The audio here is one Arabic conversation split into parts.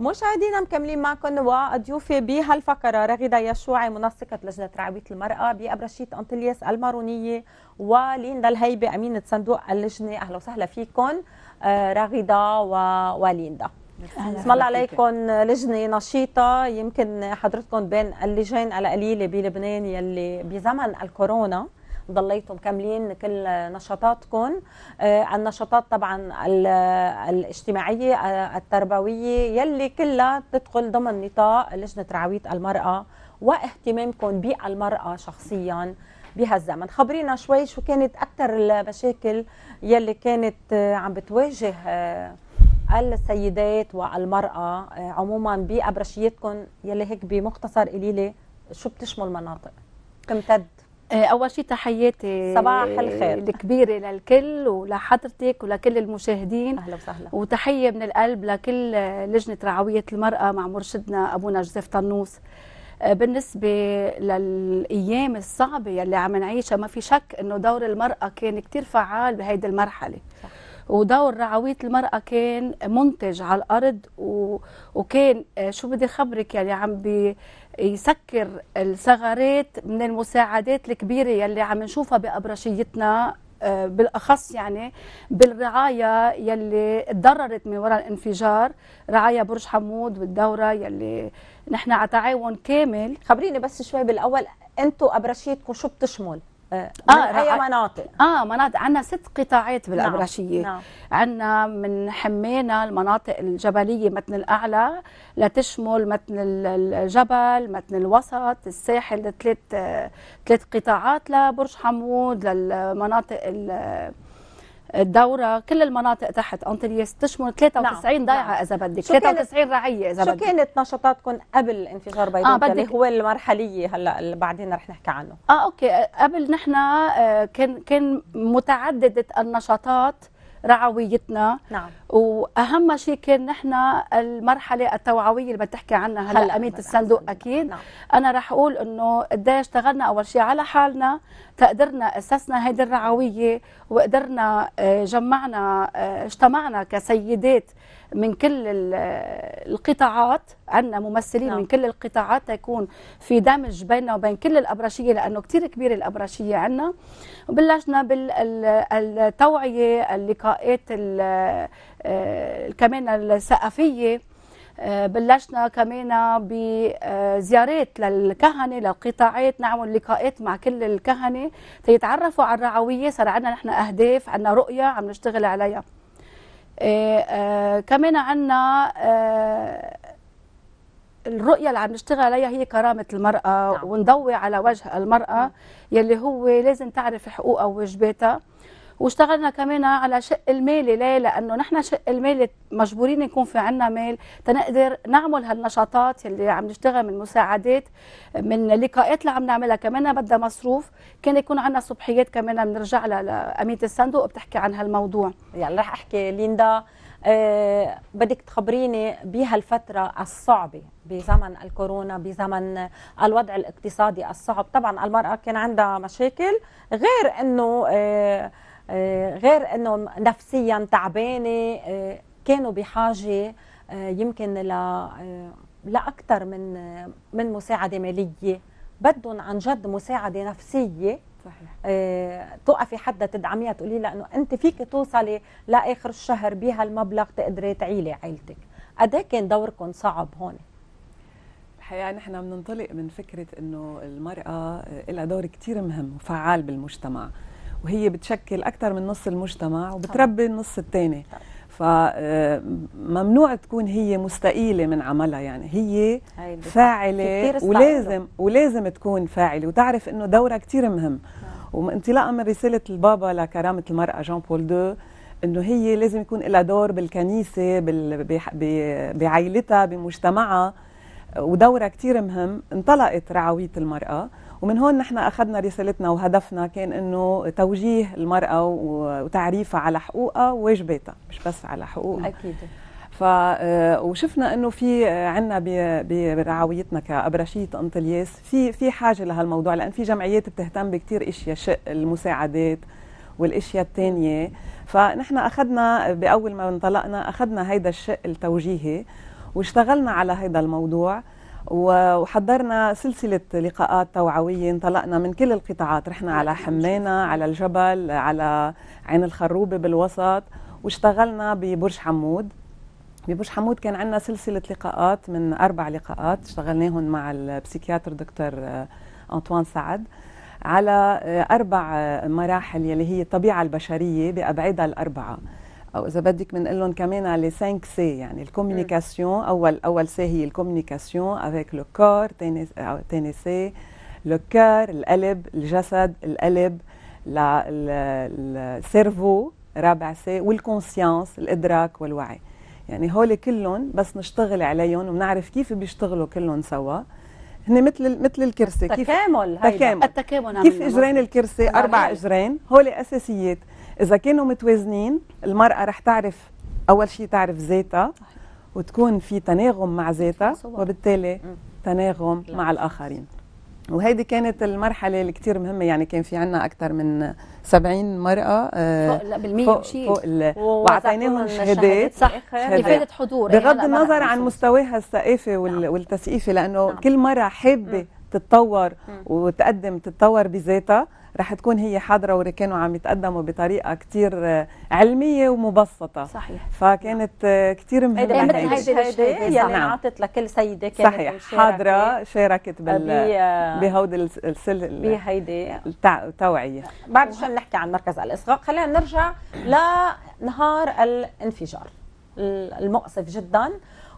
مشاهدينا مكملين معكم وضيوفي بهالفقره راغده يشوعي منسقه لجنه رعايه المراه بابرشيت انطلياس المارونيه وليندا الهيبه امينه صندوق اللجنه اهلا وسهلا فيكم راغده وليندا بسم الله عليكم لجنه نشيطه يمكن حضرتكم بين اللجان القليله بلبنان يلي بزمن الكورونا ضليتم كاملين كل نشاطاتكم آه، النشاطات طبعا الاجتماعيه آه، التربويه يلي كلها تدخل ضمن نطاق لجنه رعويه المراه واهتمامكم بالمراه شخصيا بهالزمن خبرينا شوي شو كانت اكثر المشاكل يلي كانت آه، عم بتواجه السيدات والمراه عموما بابرشيتكم يلي هيك بمختصر قليله شو بتشمل مناطق تمتد آه، اول شيء تحياتي صباح الخير الكبيره للكل ولحضرتك ولكل المشاهدين اهلا وسهلا وتحيه من القلب لكل لجنه رعويه المراه مع مرشدنا ابونا جوزيف طنوس آه، بالنسبة للأيام الصعبة يلي عم نعيشها ما في شك أنه دور المرأة كان كثير فعال بهيدي المرحلة صح. ودور رعوية المرأة كان منتج على الأرض و... وكان آه، شو بدي خبرك يعني عم بي يسكر الثغرات من المساعدات الكبيره يلي عم نشوفها بابرشيتنا آه، بالاخص يعني بالرعايه يلي تضررت من وراء الانفجار رعايه برج حمود والدوره يلي نحن على تعاون كامل خبريني بس شوي بالاول انتم ابرشيتكم شو بتشمل آه أي آه، آه، مناطق؟ آه مناطق عندنا ست قطاعات بالأبرشية نعم. نعم. عندنا من حمينا المناطق الجبلية متن الأعلى لتشمل متن الجبل متن الوسط الساحل ثلاث ثلاث قطاعات لبرج حمود للمناطق الدوره كل المناطق تحت انطليس تشمل 93 نعم. ضيعه اذا بدك 93 رعيه اذا بدك شو كانت نشاطاتكم قبل انفجار بيروت آه اللي يعني هو المرحليه هلا اللي بعدين رح نحكي عنه اه اوكي قبل نحن آه، كان كان متعدده النشاطات رعويتنا نعم واهم شيء كان نحن المرحله التوعويه اللي بتحكي عنها هلا امينه الصندوق اكيد نعم. انا رح اقول انه قد إيه اشتغلنا اول شيء على حالنا تقدرنا اسسنا هذه الرعويه وقدرنا آه، جمعنا آه، اجتمعنا كسيدات من كل القطاعات عندنا ممثلين نعم. من كل القطاعات تكون في دمج بيننا وبين كل الابرشيه لانه كثير كبيره الابرشيه عندنا وبلشنا بالتوعيه اللقاءات آه، كمان الثقافيه آه، بلشنا كمان بزيارات آه، للكهنه للقطاعات نعمل لقاءات مع كل الكهنه تيتعرفوا على الرعويه صار عندنا نحن اهداف عندنا رؤيه عم نشتغل عليها إيه، آه، كمان عنا آه، الرؤية اللي عم نشتغل عليها هي كرامة المرأة نعم. ونضوي على نعم. وجه المرأة نعم. يلي هو لازم تعرف حقوقها وواجباتها واشتغلنا كمان على شق المالي ليه لانه نحن شق المالي مجبورين يكون في عنا مال تنقدر نعمل هالنشاطات اللي عم نشتغل من مساعدات من اللقاءات اللي عم نعملها كمان بدها مصروف كان يكون عنا صبحيات كمان بنرجع لها لامينه الصندوق بتحكي عن هالموضوع يلا يعني رح احكي ليندا أه بدك تخبريني بهالفترة الصعبة بزمن الكورونا بزمن الوضع الاقتصادي الصعب طبعا المرأة كان عندها مشاكل غير أنه أه آه، غير انه نفسيا تعبانه آه، كانوا بحاجه آه، يمكن ل لاكثر من من مساعده ماليه بدهم عن جد مساعده نفسيه صحيح توقفي حدا تدعميها تقولي لها انه انت فيك توصلي لاخر الشهر بهالمبلغ تقدري تعيلي عيلتك قد إيه كان دوركم صعب هون الحقيقه نحن بننطلق من فكره انه المراه لها دور كثير مهم وفعال بالمجتمع وهي بتشكل اكثر من نص المجتمع وبتربي النص الثاني فممنوع آه، تكون هي مستقيله من عملها يعني هي فاعله ولازم ولازم تكون فاعله وتعرف انه دورها كثير مهم آه. وانطلاقا من رساله البابا لكرامه المراه جان بول دو انه هي لازم يكون لها دور بالكنيسه بعائلتها بمجتمعها ودورها كثير مهم انطلقت رعويه المراه ومن هون نحن أخذنا رسالتنا وهدفنا كان أنه توجيه المرأة وتعريفها على حقوقها وواجباتها مش بس على حقوقها أكيد ف آه، وشفنا انه في عندنا برعاويتنا كابرشيه الياس في في حاجه لهالموضوع لان في جمعيات بتهتم بكثير اشياء شق المساعدات والاشياء الثانيه فنحن اخذنا باول ما انطلقنا اخذنا هيدا الشق التوجيهي واشتغلنا على هيدا الموضوع وحضرنا سلسلة لقاءات توعوية انطلقنا من كل القطاعات رحنا على حمينا على الجبل على عين الخروبة بالوسط واشتغلنا ببرج حمود ببرج حمود كان عندنا سلسلة لقاءات من أربع لقاءات اشتغلناهم مع البسيكياتر دكتور آه، أنطوان سعد على آه، أربع آه، مراحل يلي هي الطبيعة البشرية بأبعادها الأربعة او اذا بدك بنقول لهم كمان على 5 سي يعني الكوميونيكاسيون اول اول سي هي الكوميونيكاسيون افيك لو كور ثاني ثاني سي لو كور القلب الجسد القلب السيرفو رابع سي والكونسيانس الادراك والوعي يعني هول كلهم بس نشتغل عليهم ونعرف كيف بيشتغلوا كلهم سوا هن مثل مثل الكرسي كيف هيدا. تكامل التكامل كيف اجرين الكرسي اربع اجرين هول اساسيات اذا كانوا متوازنين المراه رح تعرف اول شيء تعرف ذاتها وتكون في تناغم مع ذاتها وبالتالي تناغم مع الاخرين وهيدي كانت المرحلة اللي كتير مهمة يعني كان في عنا أكثر من 70 مرأة آه، فوق لا فوق, ال... وأعطيناهم شهادات صح إفادة حضور بغض النظر عن مستواها الثقافي نعم. والتثقيفي لأنه نعم. كل مرة حابة تتطور وتقدم تتطور بذاتها رح تكون هي حاضره وكانوا عم يتقدموا بطريقه كثير علميه ومبسطه صحيح فكانت كثير مهمه يعني هيدي مثل هيدي يعني نعم. عطت لكل سيده كانت صحيح حاضره شاركت بال بهودي السل بهيدي التوعيه بعد شو نحكي عن مركز الاصغاء خلينا نرجع لنهار الانفجار المؤسف جدا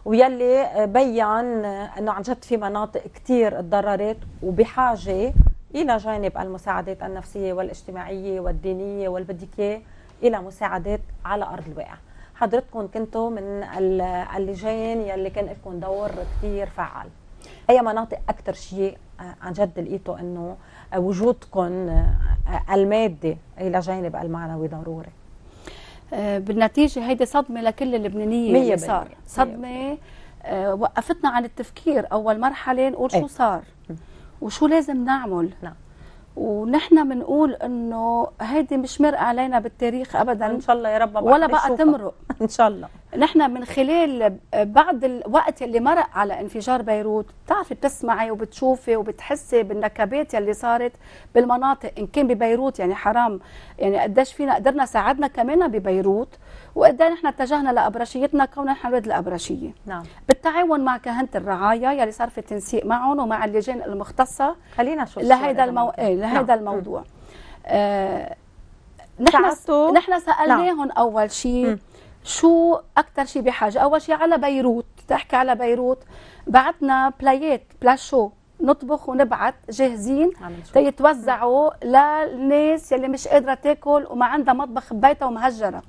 ويلي بين انه عن جد في مناطق كثير تضررت وبحاجه الى جانب المساعدات النفسيه والاجتماعيه والدينيه والبديكيه الى مساعدات على ارض الواقع حضرتكم كنتوا من اللجان يلي كان لكم دور كثير فعال اي مناطق اكثر شيء آه، عن جد لقيتوا انه آه، وجودكم آه، المادي الى جانب المعنوي ضروري بالنتيجه هيدي صدمه لكل اللبنانيه اللي صار صدمه وقفتنا عن التفكير اول مرحله نقول شو إيه. صار وشو لازم نعمل لا. ونحن بنقول انه هيدي مش مرقه علينا بالتاريخ ابدا ان شاء الله يا رب ولا بقى تمرق ان شاء الله نحن من خلال بعض الوقت اللي مرق على انفجار بيروت بتعرفي بتسمعي وبتشوفي وبتحسي بالنكبات اللي صارت بالمناطق ان كان ببيروت يعني حرام يعني قديش فينا قدرنا ساعدنا كمان ببيروت وقد ايه نحن اتجهنا لابرشيتنا كوننا نحن نريد الابرشيه نعم بالتعاون مع كهنه الرعايه يلي صار في تنسيق معهم ومع اللجان المختصه خلينا نشوف لهيدا المو... إيه، لهيدا نعم. الموضوع آه... نحن س... نحن سالناهم نعم. اول شيء شو اكثر شيء بحاجه اول شيء على بيروت تحكي على بيروت بعتنا بلايات بلاشو نطبخ ونبعث جاهزين تيتوزعوا للناس يلي مش قادره تاكل وما عندها مطبخ ببيتها ومهجره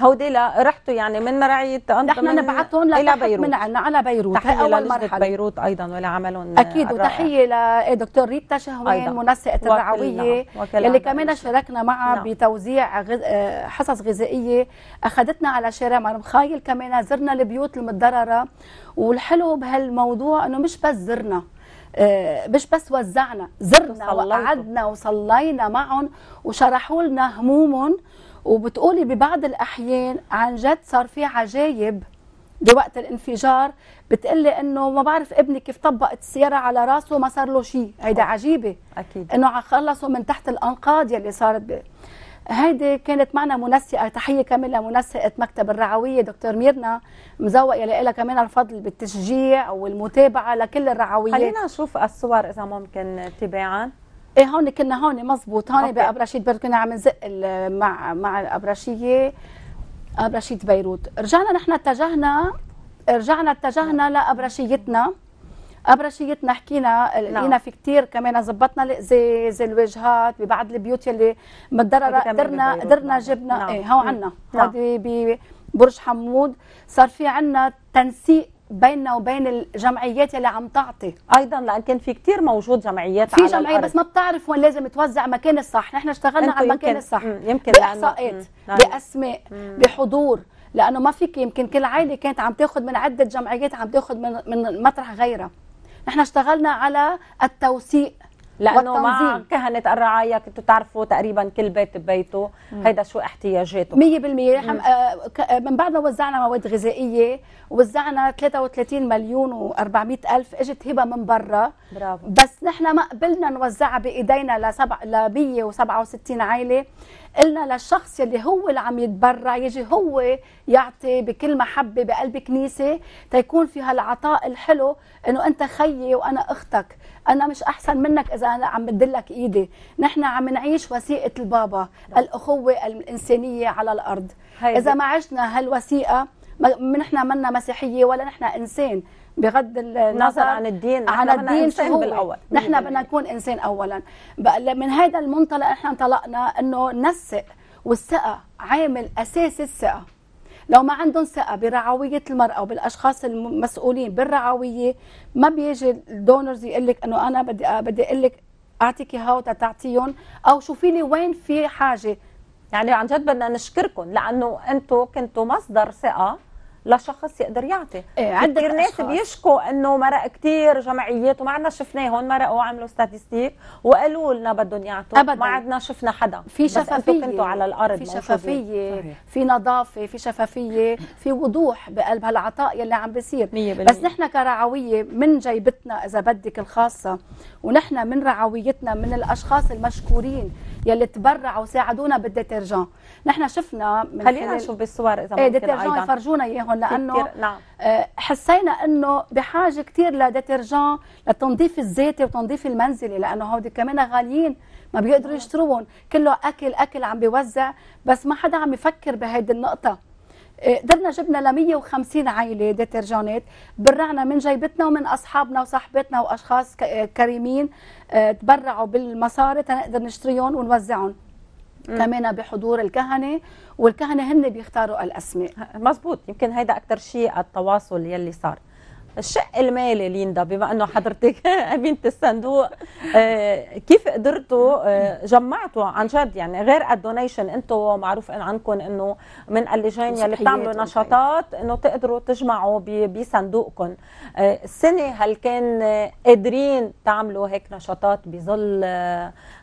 هودي لا رحتوا يعني من رعيه طنطا نحن نبعثهم الى بيروت من عنا على بيروت تحيه اول مرحله بيروت ايضا ولا عملهم اكيد وتحيه لدكتور ريتا شهوان منسقه الرعويه اللي كمان شاركنا معها نعم. بتوزيع غز... حصص غذائيه اخذتنا على شارع خايل كمان زرنا البيوت المتضرره والحلو بهالموضوع انه مش بس زرنا آه، مش بس وزعنا زرنا وقعدنا وصلينا معهم وشرحوا لنا همومهم وبتقولي ببعض الاحيان عن جد صار في عجايب بوقت الانفجار بتقلي انه ما بعرف ابني كيف طبقت السياره على راسه ما صار له شيء هيدا عجيبه اكيد انه خلصوا من تحت الانقاض يلي صارت بي. هيدي كانت معنا منسقه تحيه كامله لمنسقه مكتب الرعويه دكتور ميرنا مزوق يلي لها كمان الفضل بالتشجيع والمتابعه لكل الرعويات خلينا نشوف الصور اذا ممكن تباعا ايه هون كنا هون مزبوط هون بابرشيد بيروت كنا عم نزق مع مع الابرشيه ابرشيد بيروت رجعنا نحن اتجهنا رجعنا اتجهنا لابرشيتنا ابرشيتنا حكينا نعم. لقينا في كثير كمان زبطنا الازاز الواجهات ببعض البيوت يلي متضرره قدرنا قدرنا جبنا نعم. ايه هو عندنا نعم. هذه ببرج حمود صار في عندنا تنسيق بيننا وبين الجمعيات اللي عم تعطي ايضا لان كان في كثير موجود جمعيات في على جمعيه الأرض. بس ما بتعرف وين لازم توزع مكان الصح نحن اشتغلنا على المكان الصح يمكن باحصاءات باسماء بحضور لانه ما فيك يمكن كل عائله كانت عم تاخذ من عده جمعيات عم تاخذ من من مطرح غيرها نحن اشتغلنا على التوثيق لانه والتنظيم. مع كهنه الرعايه كنتوا تعرفوا تقريبا كل بيت ببيته هيدا شو احتياجاته 100% من بعد ما وزعنا مواد غذائيه وزعنا 33 مليون و400 الف اجت هبه من برا برافو بس نحن ما قبلنا نوزعها بايدينا لسبع ل 167 عائله قلنا للشخص يلي هو اللي عم يتبرع يجي هو يعطي بكل محبه بقلب كنيسه تيكون فيها العطاء الحلو انه انت خيي وانا اختك انا مش احسن منك اذا انا عم بدلك ايدي نحن عم نعيش وثيقه البابا الاخوه الانسانيه على الارض هيدي. اذا ما عشنا هالوثيقه نحن منا مسيحيه ولا نحن انسان بغض النظر عن الدين عن الدين شو بالاول نحن بدنا نكون انسان اولا من هذا المنطلق نحن انطلقنا انه نسق والثقه عامل اساس الثقه لو ما عندهم ثقه برعويه المراه وبالاشخاص المسؤولين بالرعويه ما بيجي الدونرز يقول لك انه انا بدي بدي اقول لك اعطيك اياها تعطيهم او شوفي لي وين في حاجه يعني عن جد بدنا نشكركم لانه انتم كنتوا مصدر ثقه لشخص يقدر يعطي إيه، عندك كثير ناس بيشكوا انه مرق كثير جمعيات وما عندنا شفناهم مرقوا وعملوا ستاتستيك وقالوا لنا بدهم يعطوا أبداً. ما عندنا شفنا حدا في شفافيه كنتوا على الارض في شفافيه موجودين. في نظافه في شفافيه في وضوح بقلب هالعطاء يلي عم بيصير بس نحن كرعويه من جيبتنا اذا بدك الخاصه ونحن من رعويتنا من الاشخاص المشكورين يلي تبرعوا وساعدونا بالديترجان نحن شفنا من خلينا نشوف بالصور اذا إيه، ممكن ديترجان يفرجونا اياهم لانه نعم. آه، حسينا انه بحاجه كثير لديترجان للتنظيف الذاتي وتنظيف المنزلي لانه هودي كمان غاليين ما بيقدروا نعم. يشتروهم كله اكل اكل عم بيوزع بس ما حدا عم يفكر بهيدي النقطه قدرنا جبنا ل 150 عائله ديترجانات برعنا من جيبتنا ومن اصحابنا وصاحبتنا واشخاص كريمين آه، تبرعوا بالمصاري تنقدر نشتريهم ونوزعهم كمان بحضور الكهنه والكهنه هن بيختاروا الاسماء مزبوط يمكن هيدا اكثر شيء التواصل يلي صار الشق المالي ليندا بما انه حضرتك امينه الصندوق آه، كيف قدرتوا آه، جمعتوا عن جد يعني غير الدونيشن انتم معروف إن عندكم انه من اللجان يلي بتعملوا نشاطات انه تقدروا تجمعوا بصندوقكم آه، السنه هل كان قادرين تعملوا هيك نشاطات بظل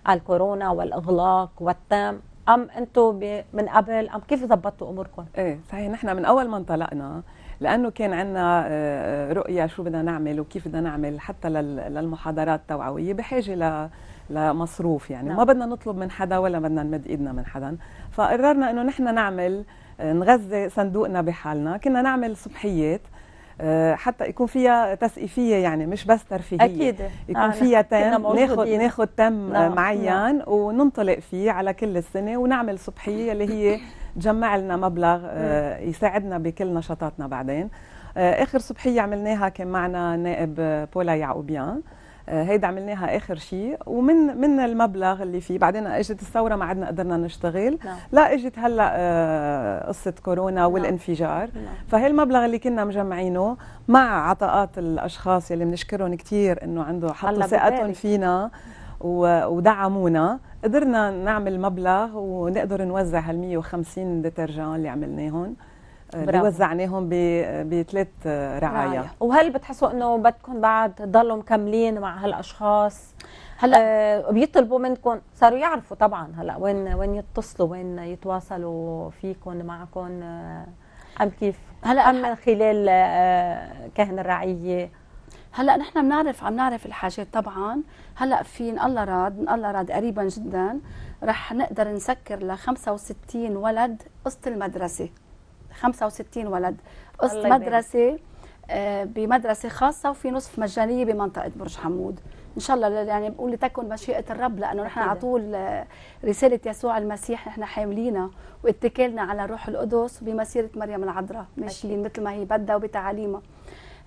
الكورونا والاغلاق والتام ام انتم من قبل ام كيف ظبطتوا اموركم؟ ايه صحيح نحن من اول ما انطلقنا لانه كان عندنا آه، رؤيه شو بدنا نعمل وكيف بدنا نعمل حتى للمحاضرات التوعويه بحاجه لمصروف يعني نعم. ما بدنا نطلب من حدا ولا بدنا نمد ايدنا من حدا فقررنا انه نحن نعمل آه، نغذي صندوقنا بحالنا كنا نعمل صبحيات آه، حتى يكون فيها تسقيفيه يعني مش بس ترفيهيه اكيد يكون آه فيها تم ناخذ ناخذ تم نعم. نعم. معين نعم. وننطلق فيه على كل السنه ونعمل صبحيه اللي هي جمع لنا مبلغ آه، يساعدنا بكل نشاطاتنا بعدين آه، اخر صبحيه عملناها كان معنا نائب آه، بولا يعقوبيان هيدا عملناها اخر شيء ومن من المبلغ اللي فيه بعدين اجت الثوره ما عدنا قدرنا نشتغل لا, نعم. لا اجت هلا قصه كورونا نعم. والانفجار نعم. فهي المبلغ اللي كنا مجمعينه مع عطاءات الاشخاص يلي بنشكرهم كثير انه عنده حطوا ثقتهم فينا ودعمونا قدرنا نعمل مبلغ ونقدر نوزع هال 150 ديترجان اللي عملناهم آه، وزعناهم آه، بثلاث آه، رعايا وهل بتحسوا انه بدكم بعد تضلوا مكملين مع هالاشخاص هلا أه بيطلبوا منكم صاروا يعرفوا طبعا هلا وين وين يتصلوا وين يتواصلوا فيكم معكم ام كيف هلا ام من خلال كهن الرعيه هلا نحن بنعرف عم نعرف الحاجات طبعا هلا في ان الله راد ان الله راد قريبا جدا رح نقدر نسكر ل 65 ولد قسط المدرسه 65 ولد قسط مدرسه آه، بمدرسه خاصه وفي نصف مجانيه بمنطقه برج حمود ان شاء الله يعني بقول لتكن مشيئه الرب لانه نحن على طول آه، رساله يسوع المسيح نحن حاملينها واتكالنا على روح القدس بمسيره مريم العذراء ماشيين مثل ما هي بدها وبتعاليمها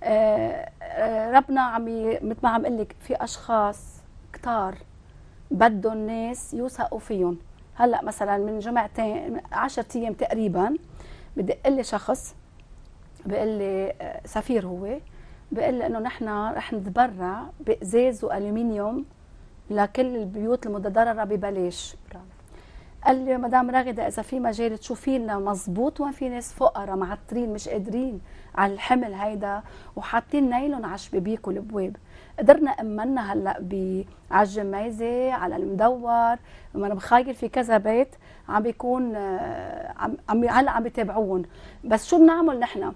آه، آه، ربنا عم مثل ما عم اقول لك في اشخاص كتار بدهم ناس يوثقوا فيهم هلا مثلا من جمعتين 10 ايام تقريبا بدق لي شخص بقول لي آه، سفير هو بقول لي انه نحن رح نتبرع بازاز والومنيوم لكل البيوت المتضرره ببلاش قال لي مدام راغده اذا في مجال تشوفي لنا مزبوط وين في ناس فقراء معطرين مش قادرين على الحمل هيدا وحاطين نايلون على شبابيك والابواب قدرنا امنا هلا على الجميزه على المدور ما انا بخايل في كذا بيت عم بيكون آه، عم هلا عم بيتابعوهم بس شو بنعمل نحن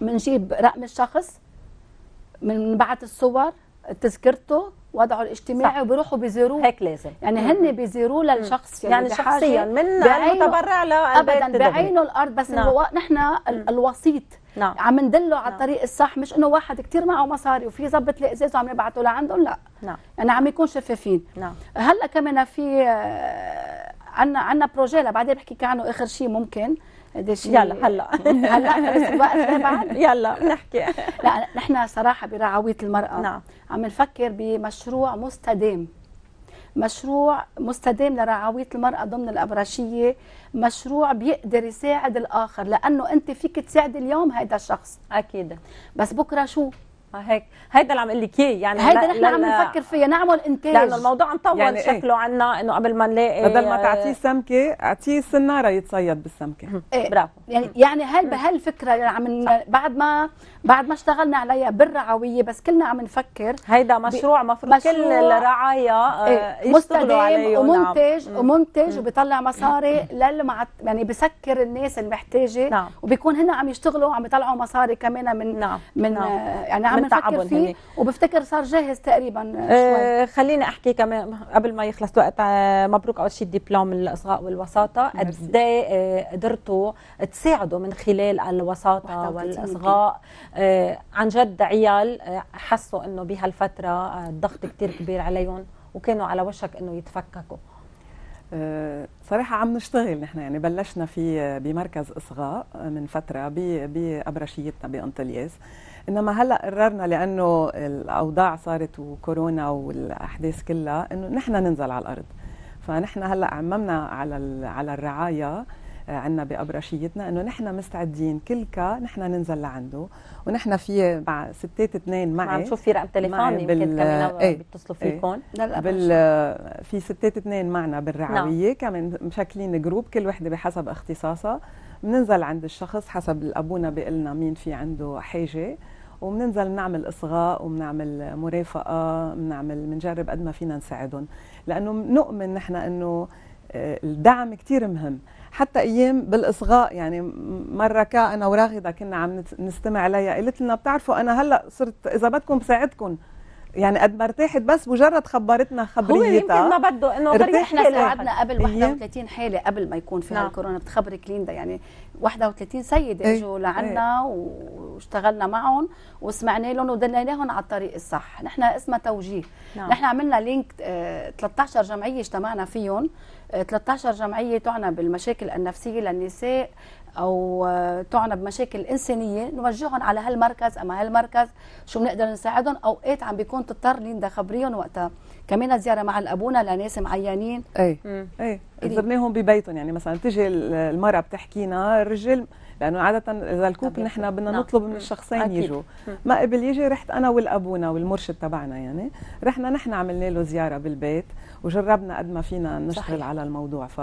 بنجيب رقم الشخص بنبعث الصور تذكرته وضعه الاجتماعي وبيروحوا بيزوروه هيك لازم يعني هن بيزوروه للشخص يعني, يعني شخصيا من المتبرع ابدا بعينه الارض بس نعم. نحن الوسيط نعم. عم ندله على نعم. الطريق الصح مش انه واحد كثير معه مصاري وفي ظبط الازاز وعم يبعته لعندهم لا نعم. يعني عم يكون شفافين نعم. هلا كمان في آه، عندنا عندنا بروجي بعدين بحكي عنه اخر شيء ممكن ده شيء يلا هلا هلا يلا نحكي لا نحن صراحه برعاويه المراه نعم. عم نفكر بمشروع مستدام مشروع مستدام لرعاويه المراه ضمن الابرشيه مشروع بيقدر يساعد الاخر لانه انت فيك تساعد اليوم هذا الشخص اكيد بس بكره شو آه، هيك هيدا اللي عم اقول لك اياه يعني هيدا نحن عم نفكر فيه نعمل انتاج لانه الموضوع عم طول يعني إيه؟ شكله ايه؟ عنا انه قبل ما نلاقي بدل ما تعطيه آه، سمكه اعطيه سناره يتصيد بالسمكه ايه برافو يعني يعني هل بهالفكره اللي يعني عم بعد ما بعد ما اشتغلنا عليها بالرعويه بس كلنا عم نفكر هيدا مشروع مفروض مشروع كل الرعايا آه، إيه، مستدام عليه نعم. ومنتج نعم. ومنتج مم. وبيطلع مصاري نعم. للمعت يعني بسكر الناس المحتاجه نعم. وبيكون هنا عم يشتغلوا وعم يطلعوا مصاري كمان من نعم. من نعم. يعني عم نفكر فيه هني. وبفتكر صار جاهز تقريبا شوي. اه خليني احكي كمان قبل ما يخلص الوقت آه، مبروك اول شيء الدبلوم الاصغاء والوساطه قد آه، قدرتوا تساعدوا من خلال الوساطه والاصغاء آه، عن جد عيال آه، حسوا انه بهالفتره آه، الضغط كتير كبير عليهم وكانوا على وشك انه يتفككوا صراحة عم نشتغل نحن يعني بلشنا في بمركز إصغاء من فترة بأبرشيتنا بأنطلياس إنما هلأ قررنا لأنه الأوضاع صارت وكورونا والأحداث كلها إنه نحن ننزل على الأرض فنحن هلأ عممنا على على الرعاية آه، عندنا بابرشيتنا انه نحن مستعدين كل كا نحن ننزل لعنده ونحن في مع ستات اثنين معي عم تشوف في رقم تليفون يمكن كمان ايه بيتصلوا فيكم ايه بال في ستات اثنين معنا بالرعويه نعم. كمان مشكلين جروب كل وحده بحسب اختصاصها بننزل عند الشخص حسب الابونا بيقلنا مين في عنده حاجه وبننزل بنعمل اصغاء وبنعمل مرافقه بنعمل بنجرب قد ما فينا نساعدهم لانه نؤمن نحن انه الدعم كثير مهم حتى ايام بالاصغاء يعني مره كا انا وراغده كنا عم نستمع عليها قالت لنا بتعرفوا انا هلا صرت اذا بدكم بساعدكم يعني قد ما ارتاحت بس مجرد خبرتنا خبريتها هو يمكن ما بده انه بركي احنا ساعدنا قبل 31 حاله قبل ما يكون في نعم. الكورونا بتخبرك ليندا يعني 31 سيده إيه، اجوا إيه. لعنا ايه واشتغلنا معهم وسمعنا لهم ودليناهم على الطريق الصح، نحن اسمها توجيه، نعم. نحن عملنا لينك 13 آه، جمعيه اجتمعنا فيهم 13 جمعيه تعنى بالمشاكل النفسيه للنساء او تعنى بمشاكل انسانيه نوجههم على هالمركز اما هالمركز شو بنقدر نساعدهم اوقات عم بيكون تضطر ليندا خبريهم وقتها كمان زياره مع الابونا لناس معينين اي اي زرناهم ببيتهم يعني مثلا تجي المراه بتحكينا الرجال لانه عاده اذا الكوب نحن بدنا نعم. نطلب من الشخصين يجوا ما قبل يجي رحت انا والابونا والمرشد تبعنا يعني رحنا نحن عملنا له زياره بالبيت وجربنا قد ما فينا نشتغل على الموضوع ف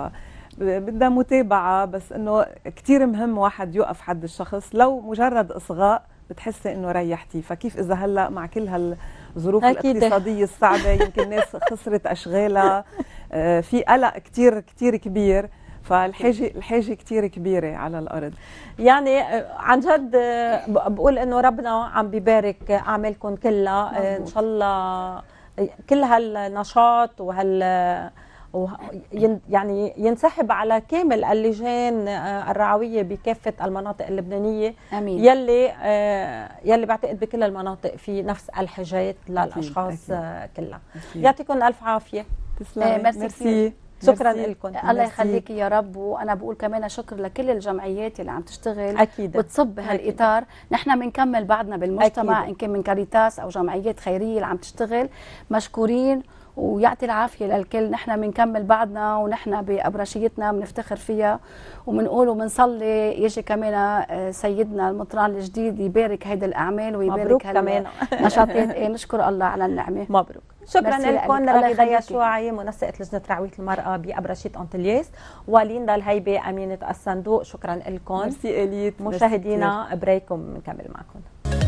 بدها متابعه بس انه كثير مهم واحد يوقف حد الشخص لو مجرد اصغاء بتحسي انه ريحتي فكيف اذا هلا مع كل هالظروف أكيد. الاقتصاديه الصعبه يمكن الناس خسرت اشغالها آه، في قلق كثير كثير كبير فالحاجه الحاجه كثير كبيره على الارض يعني آه، عن جد آه، بقول انه ربنا عم ببارك اعمالكم كلها آه، ان شاء الله كل هالنشاط وهال يعني ينسحب على كامل اللجان الرعويه بكافه المناطق اللبنانيه أمين. يلي يلي بعتقد بكل المناطق في نفس الحاجات للاشخاص أكيد. كلها يعطيكم الف عافيه تسلمي ميرسي, ميرسي. شكرا لكم الله يخليك يا رب وانا بقول كمان شكر لكل الجمعيات اللي عم تشتغل أكيد. وتصب هالاطار نحن بنكمل بعضنا بالمجتمع أكيد. ان كان من كاريتاس او جمعيات خيريه اللي عم تشتغل مشكورين ويعطي العافيه للكل نحن بنكمل بعضنا ونحن بابرشيتنا بنفتخر فيها وبنقول وبنصلي يجي كمان آه، سيدنا المطران الجديد يبارك هيدي الاعمال ويبارك مبروك كمان نشاطات إيه، نشكر الله على النعمه مبروك شكرا لكم رغده يشوعي منسقه لجنه رعويه المراه بابرشيت اونتلييس وليندا الهيبه امينه الصندوق شكرا لكم مشاهدينا بريكم بنكمل معكم